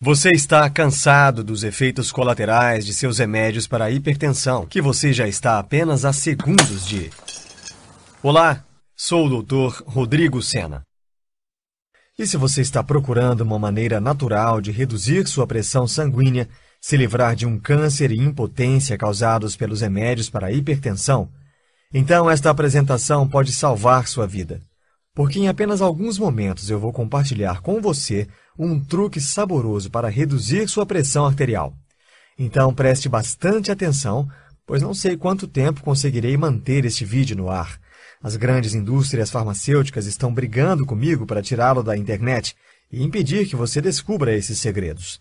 Você está cansado dos efeitos colaterais de seus remédios para a hipertensão, que você já está apenas a segundos de. Olá, sou o Dr. Rodrigo Sena. E se você está procurando uma maneira natural de reduzir sua pressão sanguínea, se livrar de um câncer e impotência causados pelos remédios para a hipertensão, então esta apresentação pode salvar sua vida. Porque em apenas alguns momentos eu vou compartilhar com você um truque saboroso para reduzir sua pressão arterial. Então preste bastante atenção, pois não sei quanto tempo conseguirei manter este vídeo no ar. As grandes indústrias farmacêuticas estão brigando comigo para tirá-lo da internet e impedir que você descubra esses segredos.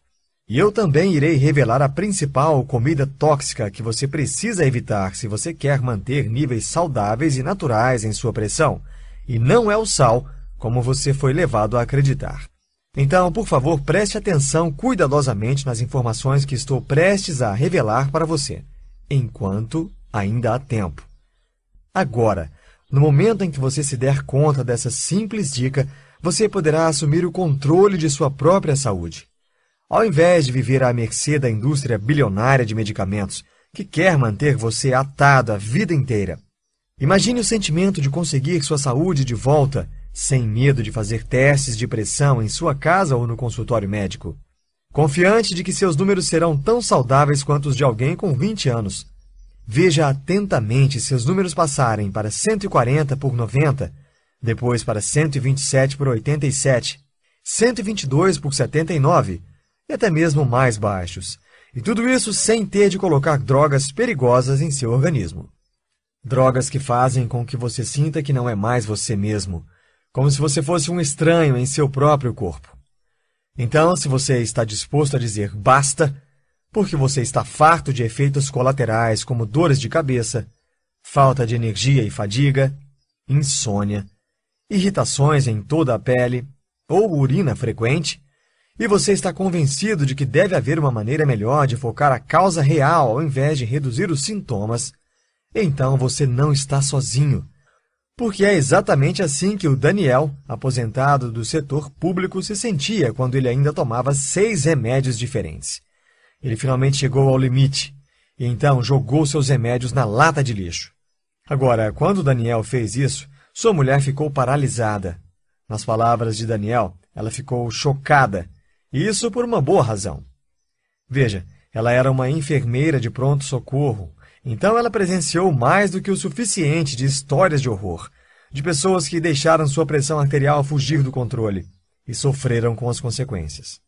E eu também irei revelar a principal comida tóxica que você precisa evitar se você quer manter níveis saudáveis e naturais em sua pressão. E não é o sal, como você foi levado a acreditar. Então, por favor, preste atenção cuidadosamente nas informações que estou prestes a revelar para você, enquanto ainda há tempo. Agora, no momento em que você se der conta dessa simples dica, você poderá assumir o controle de sua própria saúde. Ao invés de viver à mercê da indústria bilionária de medicamentos, que quer manter você atado a vida inteira, imagine o sentimento de conseguir sua saúde de volta sem medo de fazer testes de pressão em sua casa ou no consultório médico. Confiante de que seus números serão tão saudáveis quanto os de alguém com 20 anos. Veja atentamente seus números passarem para 140 por 90, depois para 127 por 87, 122 por 79 e até mesmo mais baixos. E tudo isso sem ter de colocar drogas perigosas em seu organismo. Drogas que fazem com que você sinta que não é mais você mesmo como se você fosse um estranho em seu próprio corpo. Então, se você está disposto a dizer basta, porque você está farto de efeitos colaterais como dores de cabeça, falta de energia e fadiga, insônia, irritações em toda a pele ou urina frequente, e você está convencido de que deve haver uma maneira melhor de focar a causa real ao invés de reduzir os sintomas, então você não está sozinho. Porque é exatamente assim que o Daniel, aposentado do setor público, se sentia quando ele ainda tomava seis remédios diferentes. Ele finalmente chegou ao limite e então jogou seus remédios na lata de lixo. Agora, quando Daniel fez isso, sua mulher ficou paralisada. Nas palavras de Daniel, ela ficou chocada, e isso por uma boa razão. Veja, ela era uma enfermeira de pronto-socorro, então ela presenciou mais do que o suficiente de histórias de horror, de pessoas que deixaram sua pressão arterial fugir do controle e sofreram com as consequências.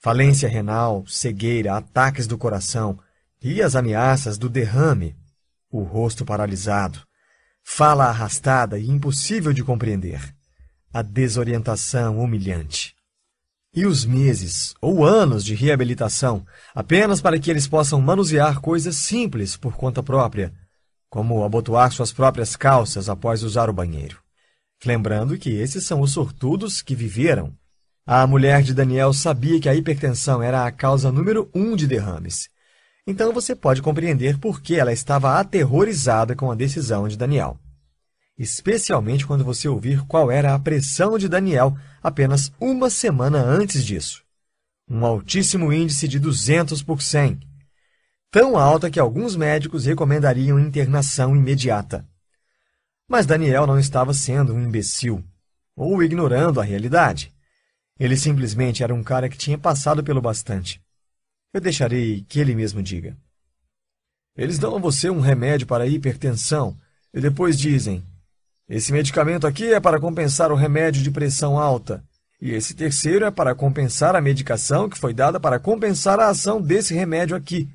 Falência renal, cegueira, ataques do coração e as ameaças do derrame, o rosto paralisado, fala arrastada e impossível de compreender, a desorientação humilhante e os meses ou anos de reabilitação apenas para que eles possam manusear coisas simples por conta própria, como abotoar suas próprias calças após usar o banheiro. Lembrando que esses são os sortudos que viveram. A mulher de Daniel sabia que a hipertensão era a causa número um de derrames. Então você pode compreender por que ela estava aterrorizada com a decisão de Daniel especialmente quando você ouvir qual era a pressão de Daniel apenas uma semana antes disso. Um altíssimo índice de 200 por 100, tão alta que alguns médicos recomendariam internação imediata. Mas Daniel não estava sendo um imbecil ou ignorando a realidade. Ele simplesmente era um cara que tinha passado pelo bastante. Eu deixarei que ele mesmo diga. Eles dão a você um remédio para a hipertensão e depois dizem: esse medicamento aqui é para compensar o remédio de pressão alta. E esse terceiro é para compensar a medicação que foi dada para compensar a ação desse remédio aqui.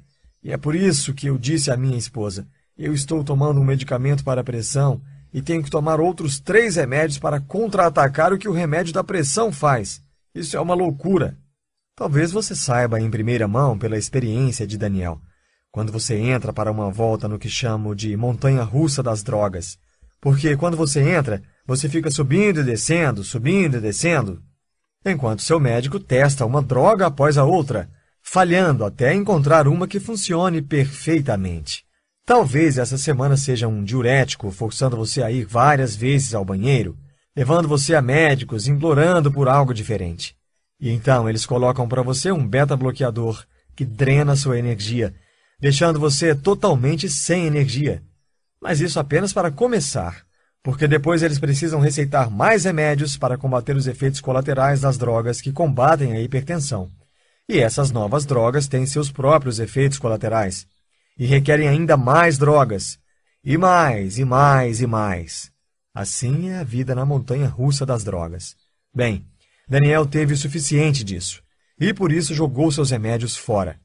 E é por isso que eu disse à minha esposa: eu estou tomando um medicamento para a pressão e tenho que tomar outros três remédios para contra-atacar o que o remédio da pressão faz. Isso é uma loucura. Talvez você saiba em primeira mão pela experiência de Daniel, quando você entra para uma volta no que chamo de montanha russa das drogas. Porque quando você entra, você fica subindo e descendo, subindo e descendo, enquanto seu médico testa uma droga após a outra, falhando até encontrar uma que funcione perfeitamente. Talvez essa semana seja um diurético, forçando você a ir várias vezes ao banheiro, levando você a médicos, implorando por algo diferente. E então eles colocam para você um beta-bloqueador que drena sua energia, deixando você totalmente sem energia. Mas isso apenas para começar, porque depois eles precisam receitar mais remédios para combater os efeitos colaterais das drogas que combatem a hipertensão. E essas novas drogas têm seus próprios efeitos colaterais e requerem ainda mais drogas, e mais, e mais, e mais. Assim é a vida na montanha russa das drogas. Bem, Daniel teve o suficiente disso, e por isso jogou seus remédios fora.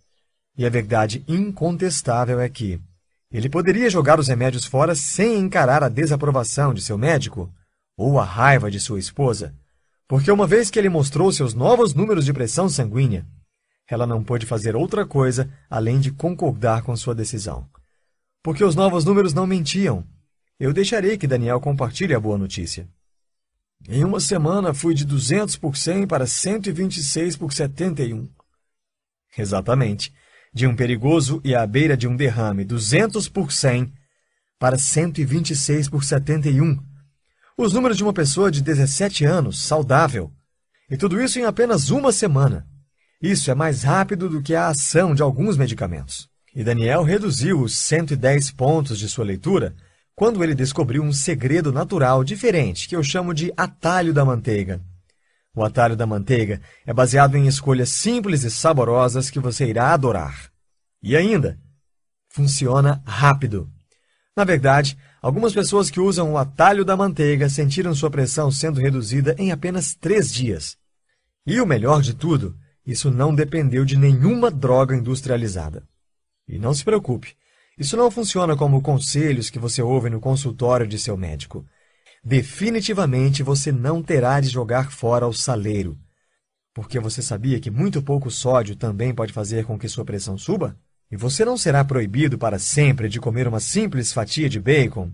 E a verdade incontestável é que, ele poderia jogar os remédios fora sem encarar a desaprovação de seu médico ou a raiva de sua esposa, porque uma vez que ele mostrou seus novos números de pressão sanguínea, ela não pôde fazer outra coisa além de concordar com sua decisão. Porque os novos números não mentiam. Eu deixarei que Daniel compartilhe a boa notícia. Em uma semana fui de 200 por 100 para 126 por 71. Exatamente de um perigoso e à beira de um derrame 200 por 100 para 126 por 71. Os números de uma pessoa de 17 anos, saudável. E tudo isso em apenas uma semana. Isso é mais rápido do que a ação de alguns medicamentos. E Daniel reduziu os 110 pontos de sua leitura quando ele descobriu um segredo natural diferente que eu chamo de atalho da manteiga. O atalho da manteiga é baseado em escolhas simples e saborosas que você irá adorar. E ainda, funciona rápido. Na verdade, algumas pessoas que usam o atalho da manteiga sentiram sua pressão sendo reduzida em apenas três dias. E o melhor de tudo, isso não dependeu de nenhuma droga industrializada. E não se preocupe, isso não funciona como conselhos que você ouve no consultório de seu médico definitivamente você não terá de jogar fora o saleiro. Porque você sabia que muito pouco sódio também pode fazer com que sua pressão suba? E você não será proibido para sempre de comer uma simples fatia de bacon,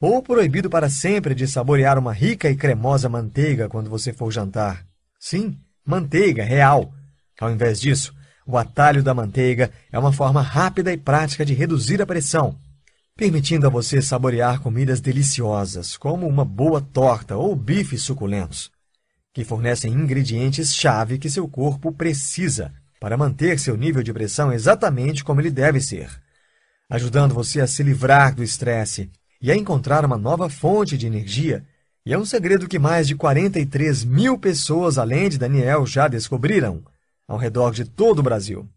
ou proibido para sempre de saborear uma rica e cremosa manteiga quando você for jantar. Sim, manteiga real. Ao invés disso, o atalho da manteiga é uma forma rápida e prática de reduzir a pressão permitindo a você saborear comidas deliciosas, como uma boa torta ou bifes suculentos, que fornecem ingredientes-chave que seu corpo precisa para manter seu nível de pressão exatamente como ele deve ser, ajudando você a se livrar do estresse e a encontrar uma nova fonte de energia. E é um segredo que mais de 43 mil pessoas, além de Daniel, já descobriram, ao redor de todo o Brasil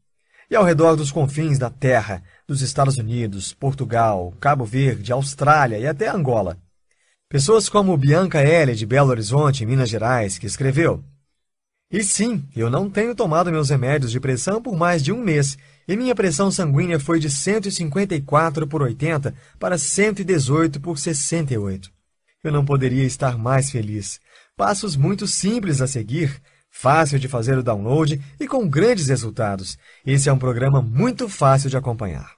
e ao redor dos confins da Terra, dos Estados Unidos, Portugal, Cabo Verde, Austrália e até Angola. Pessoas como Bianca L., de Belo Horizonte, Minas Gerais, que escreveu: E sim, eu não tenho tomado meus remédios de pressão por mais de um mês e minha pressão sanguínea foi de 154 por 80 para 118 por 68. Eu não poderia estar mais feliz. Passos muito simples a seguir, fácil de fazer o download e com grandes resultados. Esse é um programa muito fácil de acompanhar.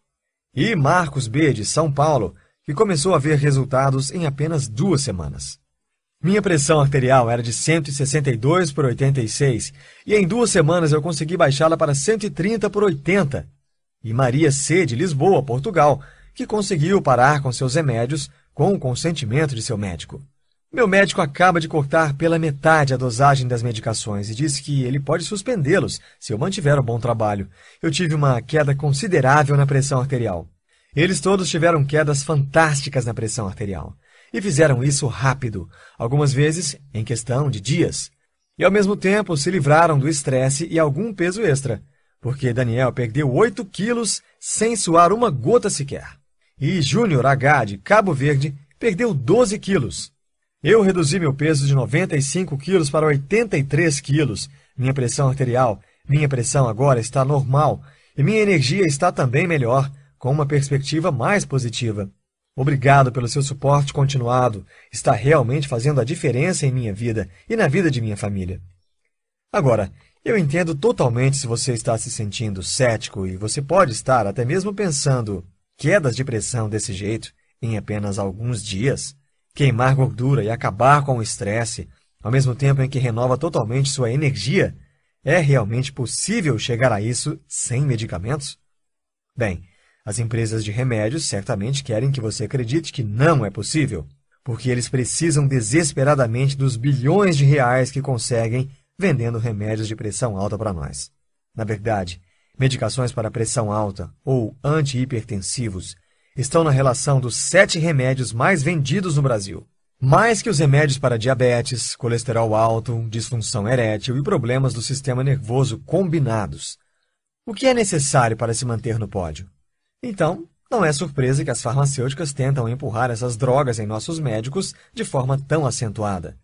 E Marcos B, de São Paulo, que começou a ver resultados em apenas duas semanas. Minha pressão arterial era de 162 por 86 e em duas semanas eu consegui baixá-la para 130 por 80. E Maria C, de Lisboa, Portugal, que conseguiu parar com seus remédios com o consentimento de seu médico. Meu médico acaba de cortar pela metade a dosagem das medicações e disse que ele pode suspendê-los se eu mantiver o um bom trabalho. Eu tive uma queda considerável na pressão arterial. Eles todos tiveram quedas fantásticas na pressão arterial. E fizeram isso rápido, algumas vezes em questão de dias. E ao mesmo tempo se livraram do estresse e algum peso extra, porque Daniel perdeu 8 quilos sem suar uma gota sequer. E Júnior H. de Cabo Verde perdeu 12 quilos. Eu reduzi meu peso de 95 quilos para 83 quilos. Minha pressão arterial, minha pressão agora está normal e minha energia está também melhor, com uma perspectiva mais positiva. Obrigado pelo seu suporte continuado. Está realmente fazendo a diferença em minha vida e na vida de minha família. Agora, eu entendo totalmente se você está se sentindo cético e você pode estar até mesmo pensando quedas de pressão desse jeito em apenas alguns dias. Queimar gordura e acabar com o estresse, ao mesmo tempo em que renova totalmente sua energia, é realmente possível chegar a isso sem medicamentos? Bem, as empresas de remédios certamente querem que você acredite que não é possível, porque eles precisam desesperadamente dos bilhões de reais que conseguem vendendo remédios de pressão alta para nós. Na verdade, medicações para pressão alta ou antihipertensivos estão na relação dos sete remédios mais vendidos no Brasil. Mais que os remédios para diabetes, colesterol alto, disfunção erétil e problemas do sistema nervoso combinados. O que é necessário para se manter no pódio? Então, não é surpresa que as farmacêuticas tentam empurrar essas drogas em nossos médicos de forma tão acentuada.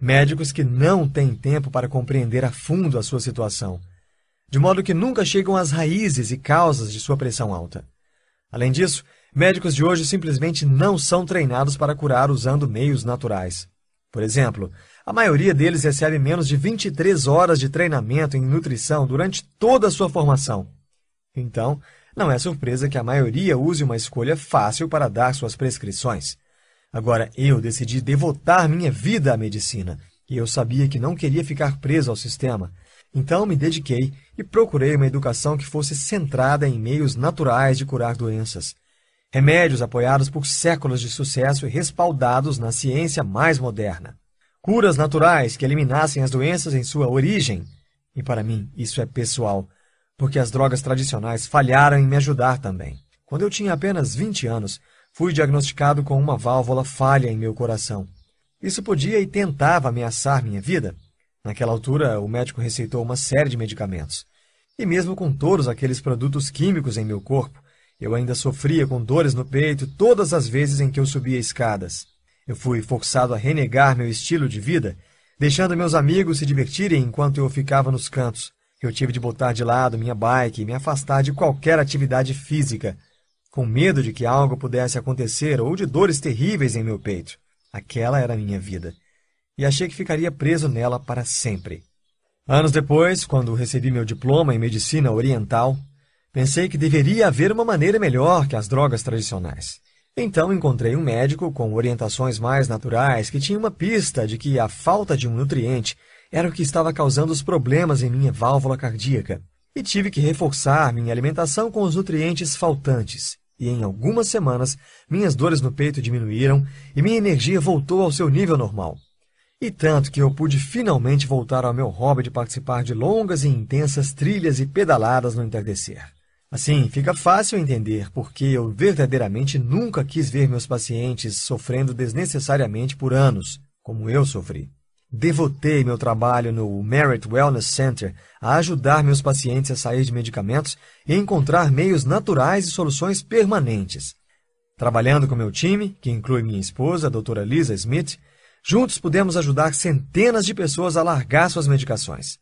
Médicos que não têm tempo para compreender a fundo a sua situação, de modo que nunca chegam às raízes e causas de sua pressão alta. Além disso, Médicos de hoje simplesmente não são treinados para curar usando meios naturais. Por exemplo, a maioria deles recebe menos de 23 horas de treinamento em nutrição durante toda a sua formação. Então, não é surpresa que a maioria use uma escolha fácil para dar suas prescrições. Agora, eu decidi devotar minha vida à medicina, e eu sabia que não queria ficar preso ao sistema. Então, me dediquei e procurei uma educação que fosse centrada em meios naturais de curar doenças. Remédios apoiados por séculos de sucesso e respaldados na ciência mais moderna. Curas naturais que eliminassem as doenças em sua origem. E para mim, isso é pessoal, porque as drogas tradicionais falharam em me ajudar também. Quando eu tinha apenas 20 anos, fui diagnosticado com uma válvula falha em meu coração. Isso podia e tentava ameaçar minha vida. Naquela altura, o médico receitou uma série de medicamentos. E mesmo com todos aqueles produtos químicos em meu corpo, eu ainda sofria com dores no peito todas as vezes em que eu subia escadas. Eu fui forçado a renegar meu estilo de vida, deixando meus amigos se divertirem enquanto eu ficava nos cantos. Eu tive de botar de lado minha bike e me afastar de qualquer atividade física, com medo de que algo pudesse acontecer ou de dores terríveis em meu peito. Aquela era a minha vida, e achei que ficaria preso nela para sempre. Anos depois, quando recebi meu diploma em medicina oriental, Pensei que deveria haver uma maneira melhor que as drogas tradicionais. Então encontrei um médico com orientações mais naturais que tinha uma pista de que a falta de um nutriente era o que estava causando os problemas em minha válvula cardíaca. E tive que reforçar minha alimentação com os nutrientes faltantes. E em algumas semanas, minhas dores no peito diminuíram e minha energia voltou ao seu nível normal. E tanto que eu pude finalmente voltar ao meu hobby de participar de longas e intensas trilhas e pedaladas no entardecer. Assim, fica fácil entender porque eu verdadeiramente nunca quis ver meus pacientes sofrendo desnecessariamente por anos, como eu sofri. Devotei meu trabalho no Merit Wellness Center a ajudar meus pacientes a sair de medicamentos e encontrar meios naturais e soluções permanentes. Trabalhando com meu time, que inclui minha esposa, a doutora Lisa Smith, juntos pudemos ajudar centenas de pessoas a largar suas medicações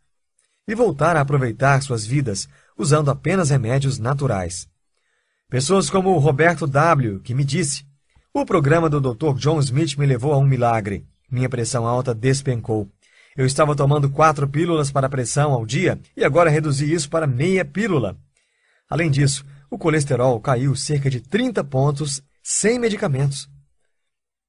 e voltar a aproveitar suas vidas usando apenas remédios naturais. Pessoas como o Roberto W., que me disse: O programa do Dr. John Smith me levou a um milagre. Minha pressão alta despencou. Eu estava tomando quatro pílulas para pressão ao dia e agora reduzi isso para meia pílula. Além disso, o colesterol caiu cerca de 30 pontos sem medicamentos.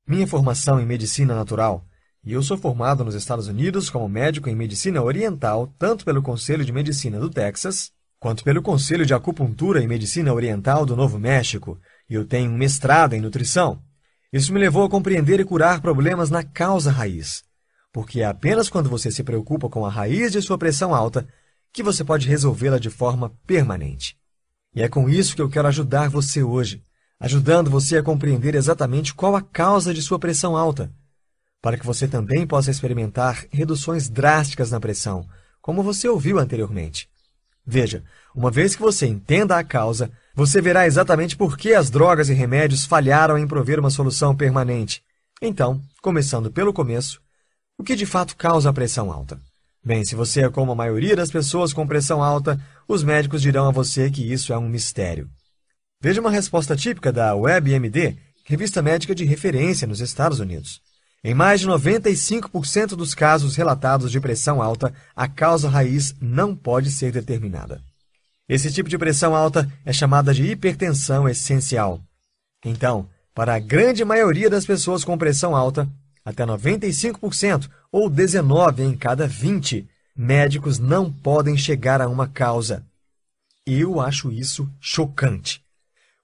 Minha formação em medicina natural, e eu sou formado nos Estados Unidos como médico em medicina oriental, tanto pelo Conselho de Medicina do Texas quanto pelo Conselho de Acupuntura e Medicina Oriental do Novo México, e eu tenho um mestrado em nutrição. Isso me levou a compreender e curar problemas na causa raiz, porque é apenas quando você se preocupa com a raiz de sua pressão alta que você pode resolvê-la de forma permanente. E é com isso que eu quero ajudar você hoje, ajudando você a compreender exatamente qual a causa de sua pressão alta, para que você também possa experimentar reduções drásticas na pressão, como você ouviu anteriormente. Veja, uma vez que você entenda a causa, você verá exatamente por que as drogas e remédios falharam em prover uma solução permanente. Então, começando pelo começo, o que de fato causa a pressão alta? Bem, se você é como a maioria das pessoas com pressão alta, os médicos dirão a você que isso é um mistério. Veja uma resposta típica da WebMD, revista médica de referência nos Estados Unidos. Em mais de 95% dos casos relatados de pressão alta, a causa raiz não pode ser determinada. Esse tipo de pressão alta é chamada de hipertensão essencial. Então, para a grande maioria das pessoas com pressão alta, até 95% ou 19 em cada 20, médicos não podem chegar a uma causa. Eu acho isso chocante.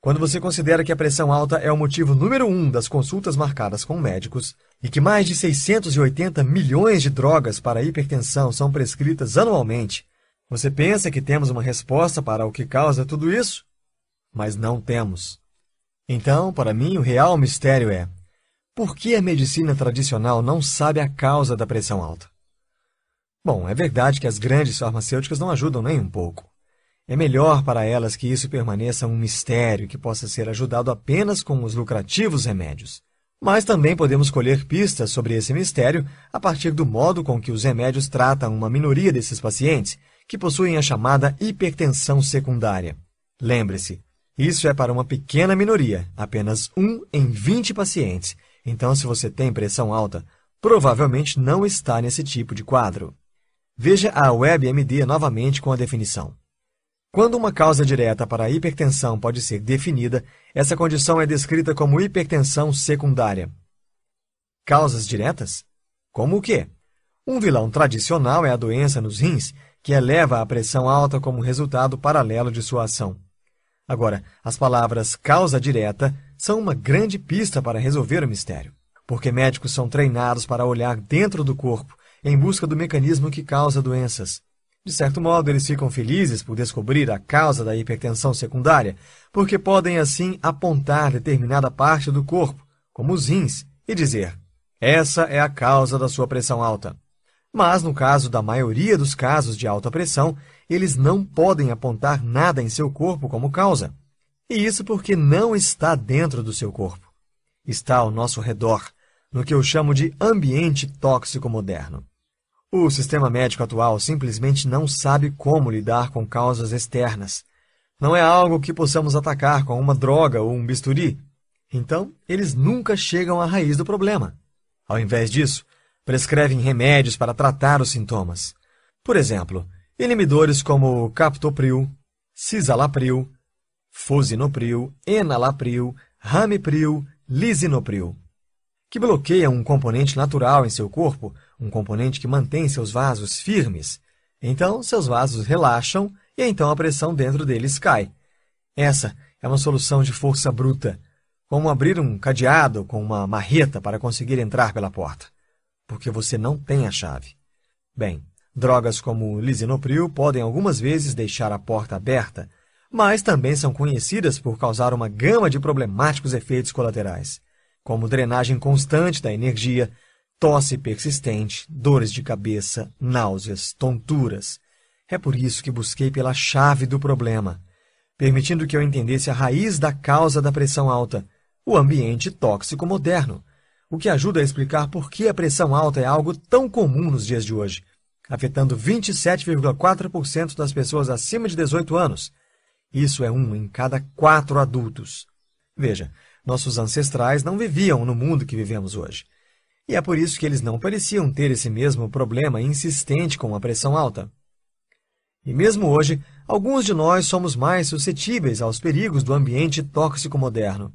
Quando você considera que a pressão alta é o motivo número um das consultas marcadas com médicos e que mais de 680 milhões de drogas para hipertensão são prescritas anualmente, você pensa que temos uma resposta para o que causa tudo isso? Mas não temos. Então, para mim, o real mistério é: por que a medicina tradicional não sabe a causa da pressão alta? Bom, é verdade que as grandes farmacêuticas não ajudam nem um pouco. É melhor para elas que isso permaneça um mistério que possa ser ajudado apenas com os lucrativos remédios. Mas também podemos colher pistas sobre esse mistério a partir do modo com que os remédios tratam uma minoria desses pacientes, que possuem a chamada hipertensão secundária. Lembre-se, isso é para uma pequena minoria, apenas 1 em 20 pacientes. Então, se você tem pressão alta, provavelmente não está nesse tipo de quadro. Veja a WebMD novamente com a definição. Quando uma causa direta para a hipertensão pode ser definida, essa condição é descrita como hipertensão secundária. Causas diretas? Como o quê? Um vilão tradicional é a doença nos rins, que eleva a pressão alta como resultado paralelo de sua ação. Agora, as palavras causa direta são uma grande pista para resolver o mistério, porque médicos são treinados para olhar dentro do corpo em busca do mecanismo que causa doenças. De certo modo, eles ficam felizes por descobrir a causa da hipertensão secundária, porque podem assim apontar determinada parte do corpo, como os rins, e dizer: essa é a causa da sua pressão alta. Mas, no caso da maioria dos casos de alta pressão, eles não podem apontar nada em seu corpo como causa. E isso porque não está dentro do seu corpo. Está ao nosso redor, no que eu chamo de ambiente tóxico moderno. O sistema médico atual simplesmente não sabe como lidar com causas externas. Não é algo que possamos atacar com uma droga ou um bisturi. Então, eles nunca chegam à raiz do problema. Ao invés disso, prescrevem remédios para tratar os sintomas. Por exemplo, inibidores como captopril, cisalapril, fosinopril, enalapril, ramipril, lisinopril, que bloqueiam um componente natural em seu corpo um componente que mantém seus vasos firmes. Então, seus vasos relaxam e então a pressão dentro deles cai. Essa é uma solução de força bruta, como abrir um cadeado com uma marreta para conseguir entrar pela porta, porque você não tem a chave. Bem, drogas como lisinopril podem algumas vezes deixar a porta aberta, mas também são conhecidas por causar uma gama de problemáticos efeitos colaterais, como drenagem constante da energia, tosse persistente, dores de cabeça, náuseas, tonturas. É por isso que busquei pela chave do problema, permitindo que eu entendesse a raiz da causa da pressão alta, o ambiente tóxico moderno, o que ajuda a explicar por que a pressão alta é algo tão comum nos dias de hoje, afetando 27,4% das pessoas acima de 18 anos. Isso é um em cada quatro adultos. Veja, nossos ancestrais não viviam no mundo que vivemos hoje e é por isso que eles não pareciam ter esse mesmo problema insistente com a pressão alta. E mesmo hoje, alguns de nós somos mais suscetíveis aos perigos do ambiente tóxico moderno.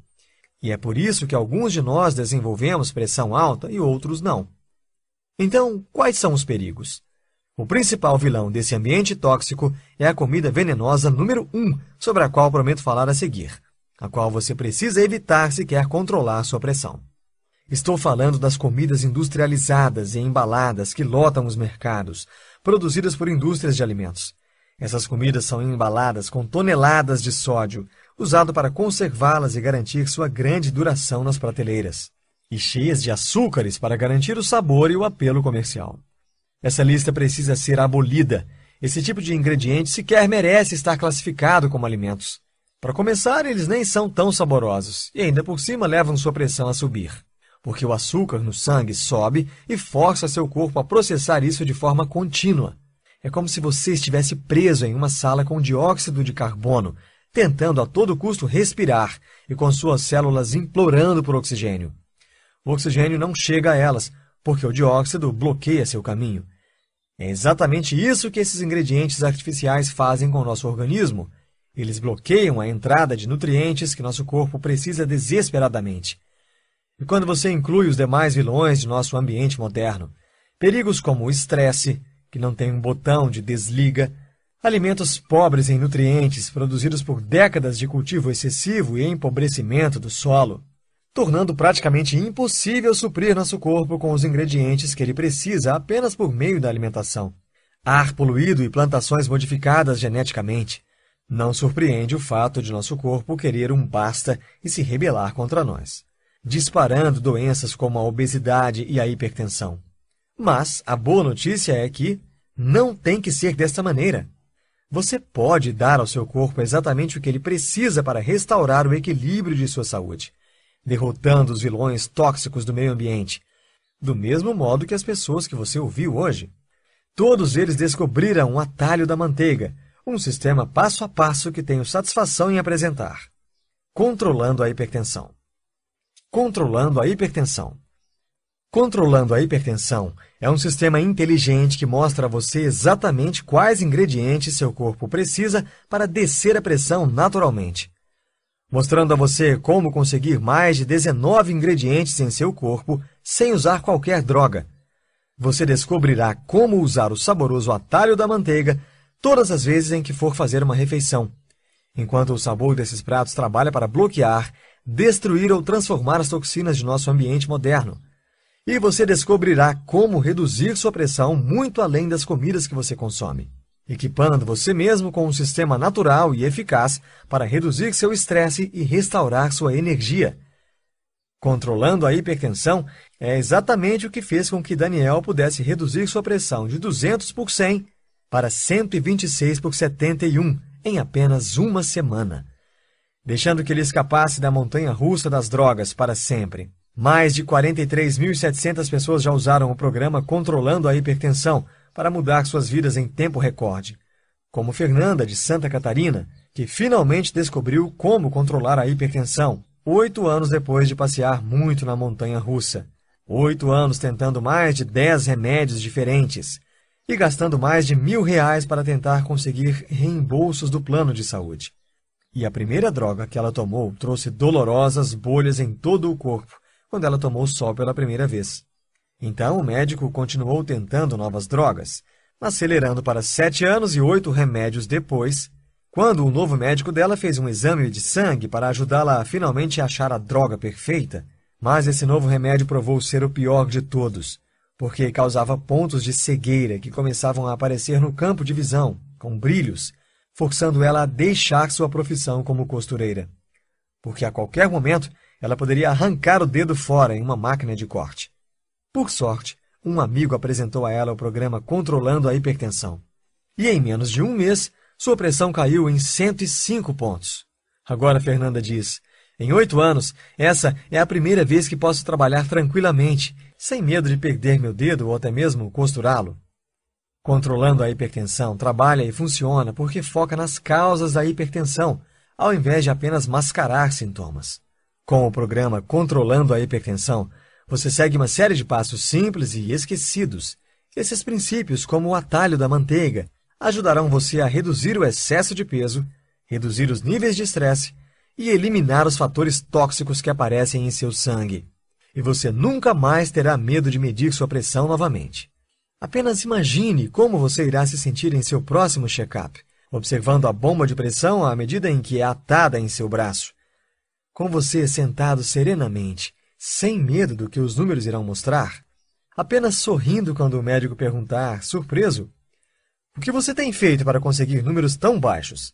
E é por isso que alguns de nós desenvolvemos pressão alta e outros não. Então, quais são os perigos? O principal vilão desse ambiente tóxico é a comida venenosa número 1, sobre a qual prometo falar a seguir, a qual você precisa evitar se quer controlar sua pressão. Estou falando das comidas industrializadas e embaladas que lotam os mercados, produzidas por indústrias de alimentos. Essas comidas são embaladas com toneladas de sódio, usado para conservá-las e garantir sua grande duração nas prateleiras, e cheias de açúcares para garantir o sabor e o apelo comercial. Essa lista precisa ser abolida. Esse tipo de ingrediente sequer merece estar classificado como alimentos. Para começar, eles nem são tão saborosos e ainda por cima levam sua pressão a subir porque o açúcar no sangue sobe e força seu corpo a processar isso de forma contínua. É como se você estivesse preso em uma sala com dióxido de carbono, tentando a todo custo respirar e com suas células implorando por oxigênio. O oxigênio não chega a elas, porque o dióxido bloqueia seu caminho. É exatamente isso que esses ingredientes artificiais fazem com o nosso organismo. Eles bloqueiam a entrada de nutrientes que nosso corpo precisa desesperadamente e quando você inclui os demais vilões de nosso ambiente moderno. Perigos como o estresse, que não tem um botão de desliga, alimentos pobres em nutrientes produzidos por décadas de cultivo excessivo e empobrecimento do solo, tornando praticamente impossível suprir nosso corpo com os ingredientes que ele precisa apenas por meio da alimentação. Ar poluído e plantações modificadas geneticamente. Não surpreende o fato de nosso corpo querer um basta e se rebelar contra nós disparando doenças como a obesidade e a hipertensão. Mas a boa notícia é que não tem que ser desta maneira. Você pode dar ao seu corpo exatamente o que ele precisa para restaurar o equilíbrio de sua saúde, derrotando os vilões tóxicos do meio ambiente, do mesmo modo que as pessoas que você ouviu hoje. Todos eles descobriram um atalho da manteiga, um sistema passo a passo que tenho satisfação em apresentar. Controlando a hipertensão controlando a hipertensão. Controlando a hipertensão é um sistema inteligente que mostra a você exatamente quais ingredientes seu corpo precisa para descer a pressão naturalmente. Mostrando a você como conseguir mais de 19 ingredientes em seu corpo sem usar qualquer droga. Você descobrirá como usar o saboroso atalho da manteiga todas as vezes em que for fazer uma refeição. Enquanto o sabor desses pratos trabalha para bloquear destruir ou transformar as toxinas de nosso ambiente moderno. E você descobrirá como reduzir sua pressão muito além das comidas que você consome, equipando você mesmo com um sistema natural e eficaz para reduzir seu estresse e restaurar sua energia. Controlando a hipertensão é exatamente o que fez com que Daniel pudesse reduzir sua pressão de 200 por 100 para 126 por 71 em apenas uma semana deixando que ele escapasse da montanha russa das drogas para sempre. Mais de 43.700 pessoas já usaram o programa Controlando a Hipertensão para mudar suas vidas em tempo recorde. Como Fernanda, de Santa Catarina, que finalmente descobriu como controlar a hipertensão, oito anos depois de passear muito na montanha russa. Oito anos tentando mais de dez remédios diferentes e gastando mais de mil reais para tentar conseguir reembolsos do plano de saúde. E a primeira droga que ela tomou trouxe dolorosas bolhas em todo o corpo, quando ela tomou sol pela primeira vez. Então o médico continuou tentando novas drogas, acelerando para sete anos e oito remédios depois, quando o novo médico dela fez um exame de sangue para ajudá-la a finalmente achar a droga perfeita. Mas esse novo remédio provou ser o pior de todos, porque causava pontos de cegueira que começavam a aparecer no campo de visão, com brilhos, forçando ela a deixar sua profissão como costureira, porque a qualquer momento ela poderia arrancar o dedo fora em uma máquina de corte. Por sorte, um amigo apresentou a ela o programa Controlando a Hipertensão. E em menos de um mês, sua pressão caiu em 105 pontos. Agora Fernanda diz: Em oito anos, essa é a primeira vez que posso trabalhar tranquilamente, sem medo de perder meu dedo ou até mesmo costurá-lo. Controlando a hipertensão trabalha e funciona porque foca nas causas da hipertensão, ao invés de apenas mascarar sintomas. Com o programa Controlando a Hipertensão, você segue uma série de passos simples e esquecidos. Esses princípios, como o atalho da manteiga, ajudarão você a reduzir o excesso de peso, reduzir os níveis de estresse e eliminar os fatores tóxicos que aparecem em seu sangue. E você nunca mais terá medo de medir sua pressão novamente. Apenas imagine como você irá se sentir em seu próximo check-up, observando a bomba de pressão à medida em que é atada em seu braço. Com você sentado serenamente, sem medo do que os números irão mostrar, apenas sorrindo quando o médico perguntar, surpreso, o que você tem feito para conseguir números tão baixos?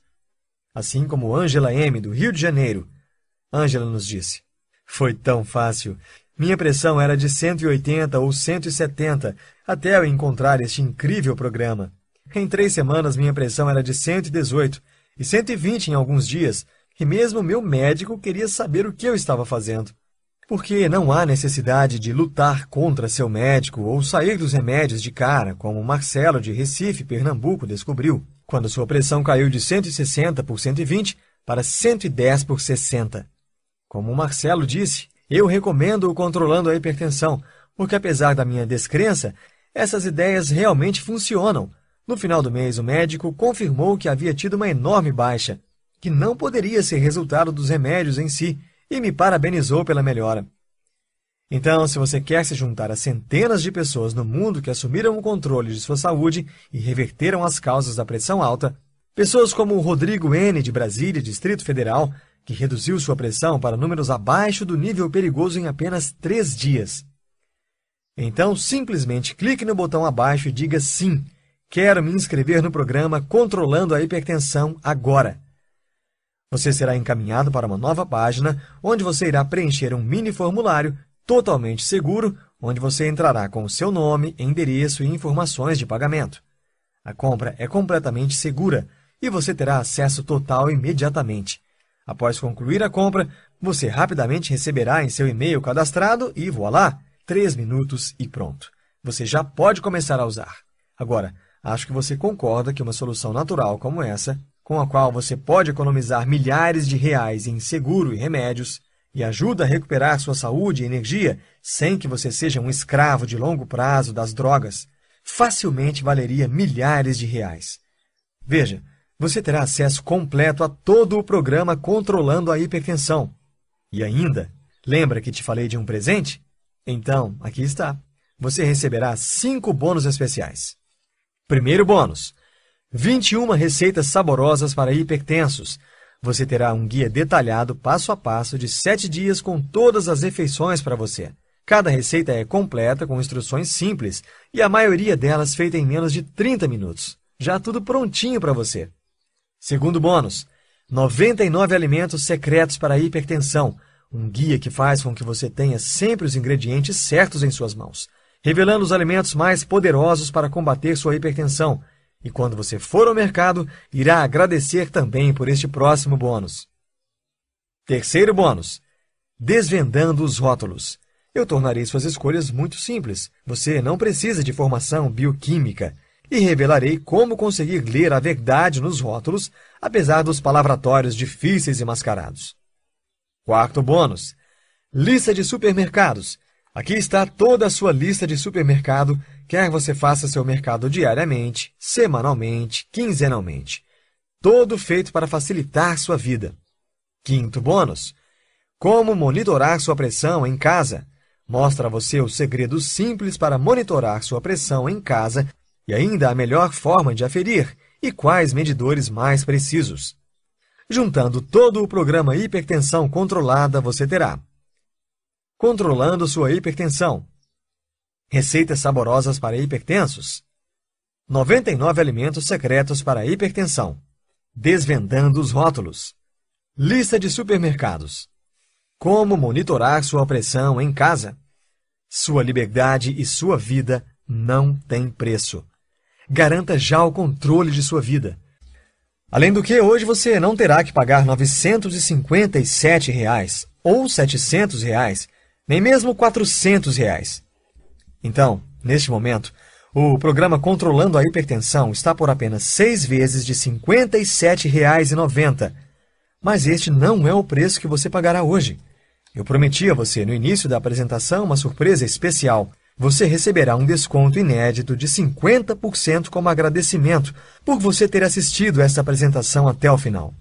Assim como Angela M., do Rio de Janeiro. Angela nos disse: Foi tão fácil. Minha pressão era de 180 ou 170 até eu encontrar este incrível programa. Em três semanas, minha pressão era de 118 e 120 em alguns dias, e mesmo meu médico queria saber o que eu estava fazendo. Porque não há necessidade de lutar contra seu médico ou sair dos remédios de cara, como Marcelo de Recife, Pernambuco, descobriu, quando sua pressão caiu de 160 por 120 para 110 por 60. Como Marcelo disse, eu recomendo o Controlando a Hipertensão, porque apesar da minha descrença, essas ideias realmente funcionam. No final do mês, o médico confirmou que havia tido uma enorme baixa, que não poderia ser resultado dos remédios em si, e me parabenizou pela melhora. Então, se você quer se juntar a centenas de pessoas no mundo que assumiram o controle de sua saúde e reverteram as causas da pressão alta, pessoas como o Rodrigo N., de Brasília, Distrito Federal, que reduziu sua pressão para números abaixo do nível perigoso em apenas três dias. Então, simplesmente clique no botão abaixo e diga sim. Quero me inscrever no programa Controlando a Hipertensão agora. Você será encaminhado para uma nova página, onde você irá preencher um mini formulário totalmente seguro, onde você entrará com o seu nome, endereço e informações de pagamento. A compra é completamente segura e você terá acesso total imediatamente. Após concluir a compra, você rapidamente receberá em seu e-mail cadastrado e voilá! 3 minutos e pronto. Você já pode começar a usar. Agora, acho que você concorda que uma solução natural como essa, com a qual você pode economizar milhares de reais em seguro e remédios, e ajuda a recuperar sua saúde e energia sem que você seja um escravo de longo prazo das drogas, facilmente valeria milhares de reais. Veja, você terá acesso completo a todo o programa Controlando a Hipertensão. E ainda, lembra que te falei de um presente? Então, aqui está. Você receberá cinco bônus especiais. Primeiro bônus: 21 receitas saborosas para hipertensos. Você terá um guia detalhado passo a passo de 7 dias com todas as refeições para você. Cada receita é completa com instruções simples e a maioria delas feita em menos de 30 minutos. Já tudo prontinho para você. Segundo bônus, 99 alimentos secretos para a hipertensão, um guia que faz com que você tenha sempre os ingredientes certos em suas mãos, revelando os alimentos mais poderosos para combater sua hipertensão. E quando você for ao mercado, irá agradecer também por este próximo bônus. Terceiro bônus: Desvendando os rótulos. Eu tornarei suas escolhas muito simples. Você não precisa de formação bioquímica e revelarei como conseguir ler a verdade nos rótulos, apesar dos palavratórios difíceis e mascarados. Quarto bônus: lista de supermercados. Aqui está toda a sua lista de supermercado, quer você faça seu mercado diariamente, semanalmente, quinzenalmente. Todo feito para facilitar sua vida. Quinto bônus: Como monitorar sua pressão em casa. Mostra a você os segredos simples para monitorar sua pressão em casa e ainda a melhor forma de aferir e quais medidores mais precisos. Juntando todo o programa Hipertensão Controlada, você terá Controlando sua hipertensão Receitas saborosas para hipertensos 99 alimentos secretos para hipertensão Desvendando os rótulos Lista de supermercados Como monitorar sua pressão em casa Sua liberdade e sua vida não têm preço. Garanta já o controle de sua vida. Além do que, hoje você não terá que pagar R$ 957 reais, ou R$ 700, reais, nem mesmo R$ 400. Reais. Então, neste momento, o programa Controlando a Hipertensão está por apenas seis vezes de R$ 57,90. Mas este não é o preço que você pagará hoje. Eu prometi a você no início da apresentação uma surpresa especial você receberá um desconto inédito de 50% como agradecimento por você ter assistido esta apresentação até o final.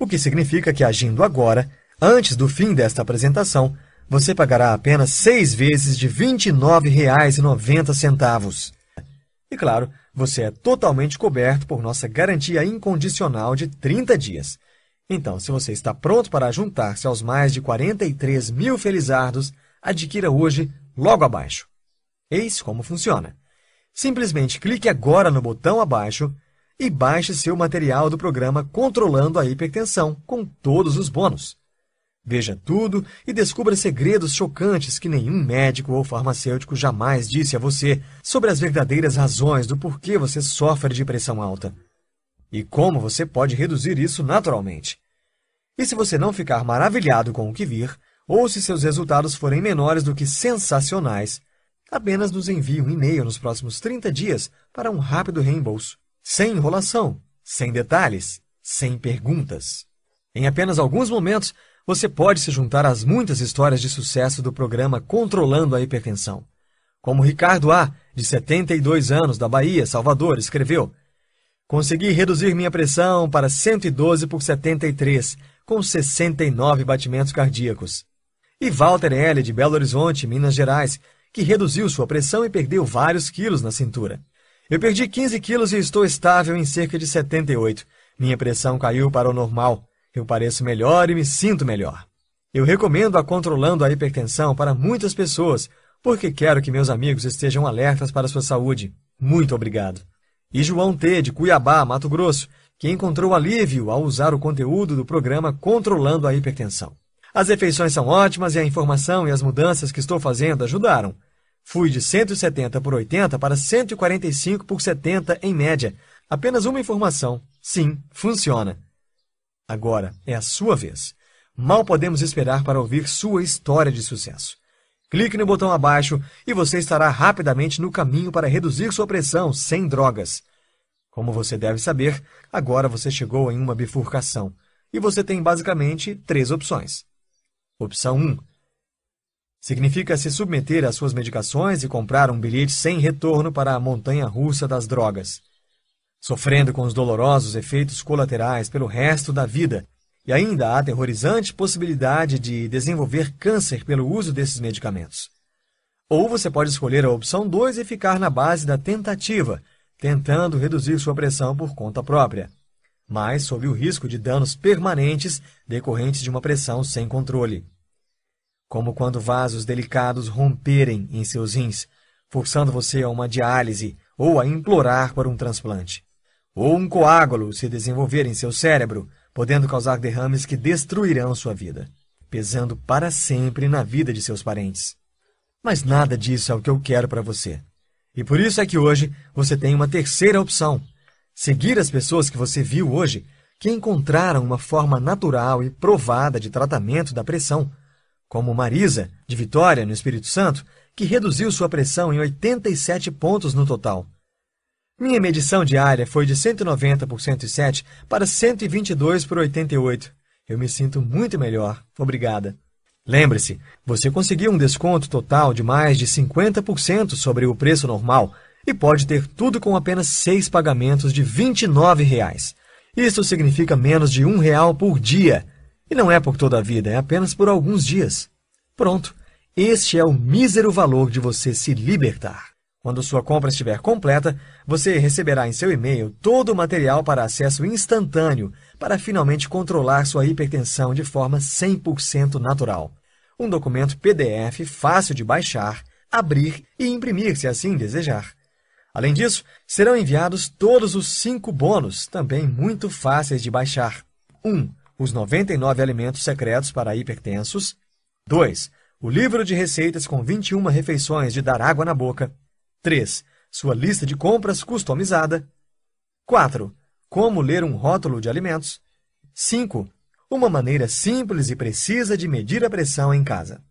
O que significa que, agindo agora, antes do fim desta apresentação, você pagará apenas seis vezes de R$ 29,90. E claro, você é totalmente coberto por nossa garantia incondicional de 30 dias. Então, se você está pronto para juntar-se aos mais de 43 mil felizardos, adquira hoje logo abaixo. Eis é como funciona. Simplesmente clique agora no botão abaixo e baixe seu material do programa Controlando a Hipertensão, com todos os bônus. Veja tudo e descubra segredos chocantes que nenhum médico ou farmacêutico jamais disse a você sobre as verdadeiras razões do porquê você sofre de pressão alta e como você pode reduzir isso naturalmente. E se você não ficar maravilhado com o que vir, ou se seus resultados forem menores do que sensacionais, Apenas nos envie um e-mail nos próximos 30 dias para um rápido reembolso. Sem enrolação, sem detalhes, sem perguntas. Em apenas alguns momentos, você pode se juntar às muitas histórias de sucesso do programa Controlando a Hipertensão. Como Ricardo A., de 72 anos, da Bahia, Salvador, escreveu: Consegui reduzir minha pressão para 112 por 73, com 69 batimentos cardíacos. E Walter L., de Belo Horizonte, Minas Gerais, que reduziu sua pressão e perdeu vários quilos na cintura. Eu perdi 15 quilos e estou estável em cerca de 78. Minha pressão caiu para o normal. Eu pareço melhor e me sinto melhor. Eu recomendo a Controlando a Hipertensão para muitas pessoas, porque quero que meus amigos estejam alertas para sua saúde. Muito obrigado. E João T, de Cuiabá, Mato Grosso, que encontrou alívio ao usar o conteúdo do programa Controlando a Hipertensão. As refeições são ótimas e a informação e as mudanças que estou fazendo ajudaram. Fui de 170 por 80 para 145 por 70 em média. Apenas uma informação. Sim, funciona. Agora é a sua vez. Mal podemos esperar para ouvir sua história de sucesso. Clique no botão abaixo e você estará rapidamente no caminho para reduzir sua pressão sem drogas. Como você deve saber, agora você chegou em uma bifurcação e você tem basicamente três opções. Opção 1. Significa se submeter às suas medicações e comprar um bilhete sem retorno para a montanha russa das drogas, sofrendo com os dolorosos efeitos colaterais pelo resto da vida e ainda a aterrorizante possibilidade de desenvolver câncer pelo uso desses medicamentos. Ou você pode escolher a opção 2 e ficar na base da tentativa, tentando reduzir sua pressão por conta própria mas sob o risco de danos permanentes decorrentes de uma pressão sem controle. Como quando vasos delicados romperem em seus rins, forçando você a uma diálise ou a implorar por um transplante. Ou um coágulo se desenvolver em seu cérebro, podendo causar derrames que destruirão sua vida, pesando para sempre na vida de seus parentes. Mas nada disso é o que eu quero para você. E por isso é que hoje você tem uma terceira opção Seguir as pessoas que você viu hoje, que encontraram uma forma natural e provada de tratamento da pressão, como Marisa, de Vitória, no Espírito Santo, que reduziu sua pressão em 87 pontos no total. Minha medição diária foi de 190 por 107 para 122 por 88. Eu me sinto muito melhor. Obrigada. Lembre-se, você conseguiu um desconto total de mais de 50% sobre o preço normal e pode ter tudo com apenas seis pagamentos de R$ 29,00. Isso significa menos de um real por dia. E não é por toda a vida, é apenas por alguns dias. Pronto, este é o mísero valor de você se libertar. Quando sua compra estiver completa, você receberá em seu e-mail todo o material para acesso instantâneo, para finalmente controlar sua hipertensão de forma 100% natural. Um documento PDF fácil de baixar, abrir e imprimir se assim desejar. Além disso, serão enviados todos os cinco bônus, também muito fáceis de baixar. 1. Um, os 99 alimentos secretos para hipertensos. 2. O livro de receitas com 21 refeições de dar água na boca. 3. Sua lista de compras customizada. 4. Como ler um rótulo de alimentos. 5. Uma maneira simples e precisa de medir a pressão em casa.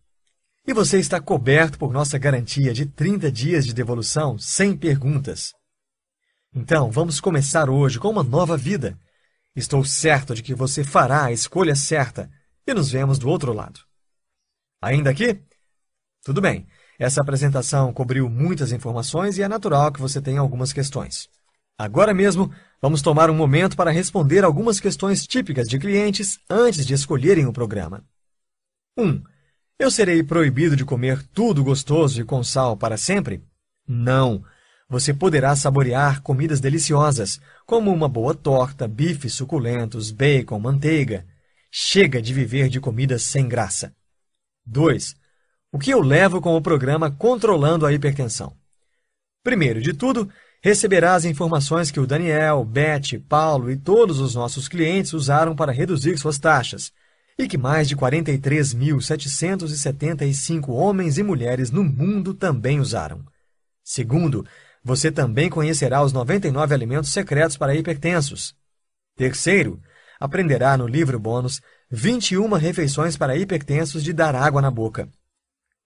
E você está coberto por nossa garantia de 30 dias de devolução sem perguntas. Então, vamos começar hoje com uma nova vida. Estou certo de que você fará a escolha certa e nos vemos do outro lado. Ainda aqui? Tudo bem. Essa apresentação cobriu muitas informações e é natural que você tenha algumas questões. Agora mesmo, vamos tomar um momento para responder algumas questões típicas de clientes antes de escolherem o programa. 1. Um, eu serei proibido de comer tudo gostoso e com sal para sempre? Não. Você poderá saborear comidas deliciosas, como uma boa torta, bifes suculentos, bacon, manteiga. Chega de viver de comidas sem graça. 2. O que eu levo com o programa Controlando a Hipertensão? Primeiro de tudo, receberá as informações que o Daniel, Beth, Paulo e todos os nossos clientes usaram para reduzir suas taxas e que mais de 43.775 homens e mulheres no mundo também usaram. Segundo, você também conhecerá os 99 alimentos secretos para hipertensos. Terceiro, aprenderá no livro bônus 21 refeições para hipertensos de dar água na boca.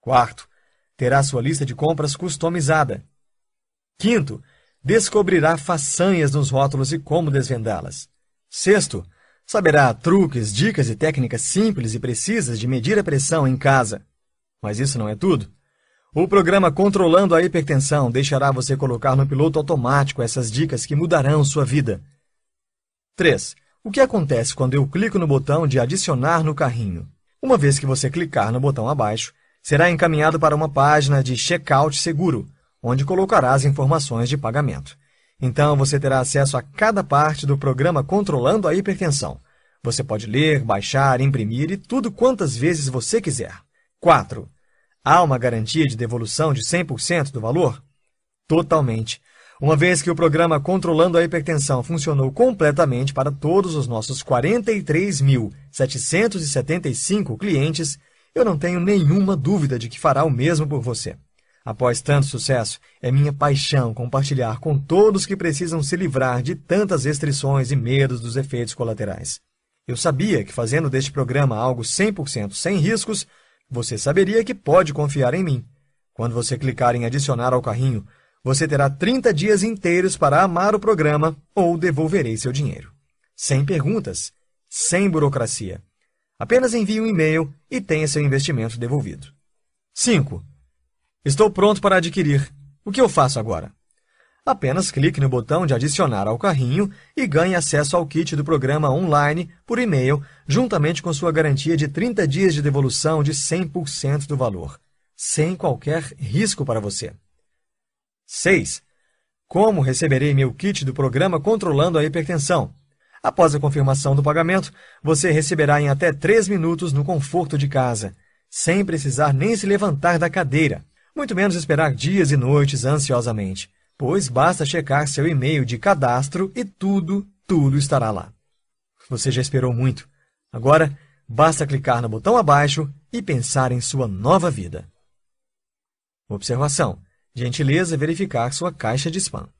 Quarto, terá sua lista de compras customizada. Quinto, descobrirá façanhas nos rótulos e como desvendá-las. Sexto, Saberá truques, dicas e técnicas simples e precisas de medir a pressão em casa. Mas isso não é tudo. O programa Controlando a Hipertensão deixará você colocar no piloto automático essas dicas que mudarão sua vida. 3. O que acontece quando eu clico no botão de adicionar no carrinho? Uma vez que você clicar no botão abaixo, será encaminhado para uma página de checkout seguro, onde colocará as informações de pagamento. Então você terá acesso a cada parte do programa Controlando a Hipertensão. Você pode ler, baixar, imprimir e tudo quantas vezes você quiser. 4. Há uma garantia de devolução de 100% do valor? Totalmente. Uma vez que o programa Controlando a Hipertensão funcionou completamente para todos os nossos 43.775 clientes, eu não tenho nenhuma dúvida de que fará o mesmo por você. Após tanto sucesso, é minha paixão compartilhar com todos que precisam se livrar de tantas restrições e medos dos efeitos colaterais. Eu sabia que fazendo deste programa algo 100% sem riscos, você saberia que pode confiar em mim. Quando você clicar em adicionar ao carrinho, você terá 30 dias inteiros para amar o programa ou devolverei seu dinheiro. Sem perguntas, sem burocracia. Apenas envie um e-mail e tenha seu investimento devolvido. 5. Estou pronto para adquirir. O que eu faço agora? Apenas clique no botão de adicionar ao carrinho e ganhe acesso ao kit do programa online por e-mail, juntamente com sua garantia de 30 dias de devolução de 100% do valor, sem qualquer risco para você. 6. Como receberei meu kit do programa controlando a hipertensão? Após a confirmação do pagamento, você receberá em até 3 minutos no conforto de casa, sem precisar nem se levantar da cadeira muito menos esperar dias e noites ansiosamente, pois basta checar seu e-mail de cadastro e tudo, tudo estará lá. Você já esperou muito. Agora, basta clicar no botão abaixo e pensar em sua nova vida. Observação: gentileza verificar sua caixa de spam.